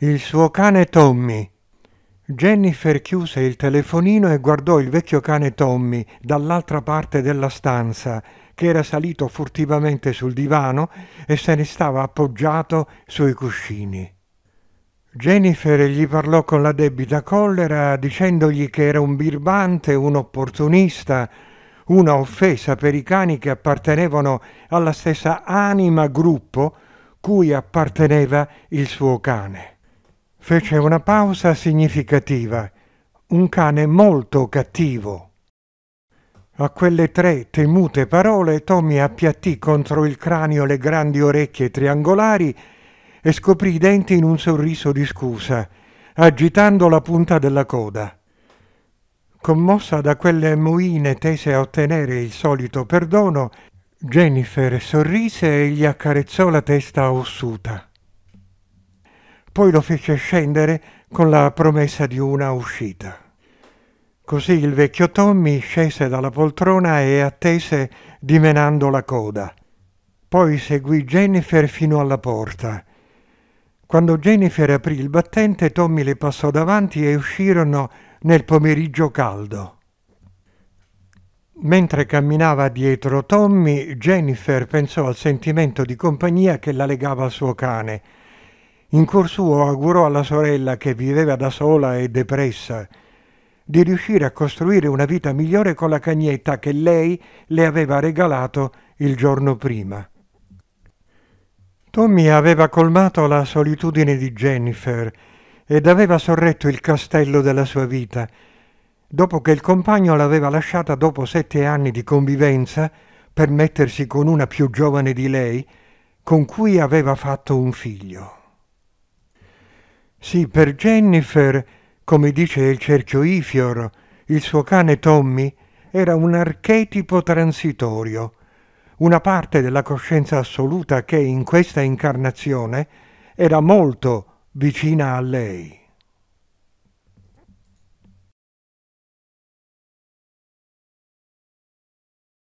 Il suo cane Tommy. Jennifer chiuse il telefonino e guardò il vecchio cane Tommy dall'altra parte della stanza, che era salito furtivamente sul divano e se ne stava appoggiato sui cuscini. Jennifer gli parlò con la debita collera dicendogli che era un birbante, un opportunista, una offesa per i cani che appartenevano alla stessa anima gruppo cui apparteneva il suo cane fece una pausa significativa, un cane molto cattivo. A quelle tre temute parole Tommy appiattì contro il cranio le grandi orecchie triangolari e scoprì i denti in un sorriso di scusa, agitando la punta della coda. Commossa da quelle moine tese a ottenere il solito perdono, Jennifer sorrise e gli accarezzò la testa ossuta poi lo fece scendere con la promessa di una uscita. Così il vecchio Tommy scese dalla poltrona e attese dimenando la coda. Poi seguì Jennifer fino alla porta. Quando Jennifer aprì il battente, Tommy le passò davanti e uscirono nel pomeriggio caldo. Mentre camminava dietro Tommy, Jennifer pensò al sentimento di compagnia che la legava al suo cane in cuor suo augurò alla sorella, che viveva da sola e depressa, di riuscire a costruire una vita migliore con la cagnetta che lei le aveva regalato il giorno prima. Tommy aveva colmato la solitudine di Jennifer ed aveva sorretto il castello della sua vita, dopo che il compagno l'aveva lasciata dopo sette anni di convivenza per mettersi con una più giovane di lei, con cui aveva fatto un figlio. Sì, per Jennifer, come dice il cerchio Ifior, il suo cane Tommy era un archetipo transitorio, una parte della coscienza assoluta che in questa incarnazione era molto vicina a lei.